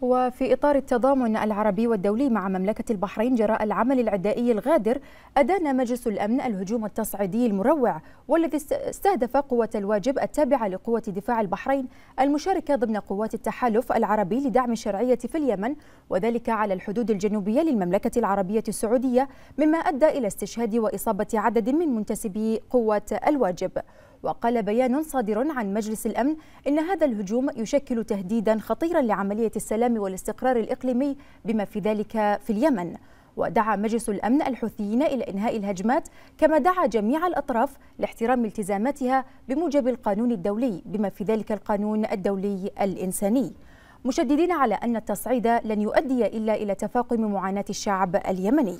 وفي إطار التضامن العربي والدولي مع مملكة البحرين جراء العمل العدائي الغادر أدان مجلس الأمن الهجوم التصعيدي المروع والذي استهدف قوة الواجب التابعة لقوة دفاع البحرين المشاركة ضمن قوات التحالف العربي لدعم الشرعية في اليمن وذلك على الحدود الجنوبية للمملكة العربية السعودية مما أدى إلى استشهاد وإصابة عدد من منتسبي قوة الواجب وقال بيان صادر عن مجلس الأمن إن هذا الهجوم يشكل تهديدا خطيرا لعملية السلام والاستقرار الإقليمي بما في ذلك في اليمن ودعا مجلس الأمن الحوثيين إلى إنهاء الهجمات كما دعا جميع الأطراف لاحترام التزاماتها بموجب القانون الدولي بما في ذلك القانون الدولي الإنساني مشددين على أن التصعيد لن يؤدي إلا إلى تفاقم معاناة الشعب اليمني